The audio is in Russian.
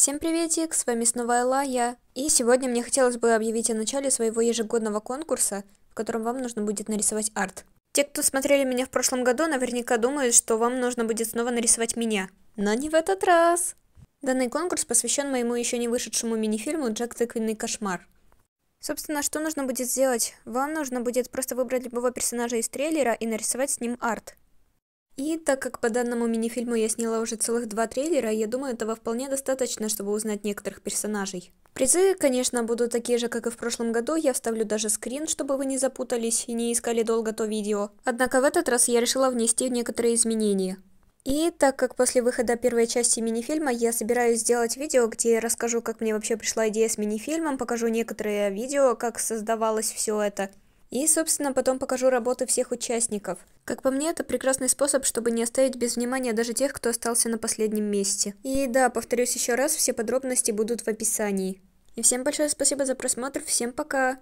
Всем приветик, с вами снова Элла, я. И сегодня мне хотелось бы объявить о начале своего ежегодного конкурса, в котором вам нужно будет нарисовать арт. Те, кто смотрели меня в прошлом году, наверняка думают, что вам нужно будет снова нарисовать меня. Но не в этот раз! Данный конкурс посвящен моему еще не вышедшему мини-фильму «Джек Тыквенный кошмар». Собственно, что нужно будет сделать? Вам нужно будет просто выбрать любого персонажа из трейлера и нарисовать с ним арт. И так как по данному мини-фильму я сняла уже целых два трейлера, я думаю, этого вполне достаточно, чтобы узнать некоторых персонажей. Призы, конечно, будут такие же, как и в прошлом году, я вставлю даже скрин, чтобы вы не запутались и не искали долго то видео. Однако в этот раз я решила внести некоторые изменения. И так как после выхода первой части мини-фильма я собираюсь сделать видео, где я расскажу, как мне вообще пришла идея с мини-фильмом, покажу некоторые видео, как создавалось все это, и, собственно, потом покажу работы всех участников. Как по мне, это прекрасный способ, чтобы не оставить без внимания даже тех, кто остался на последнем месте. И да, повторюсь еще раз, все подробности будут в описании. И всем большое спасибо за просмотр, всем пока!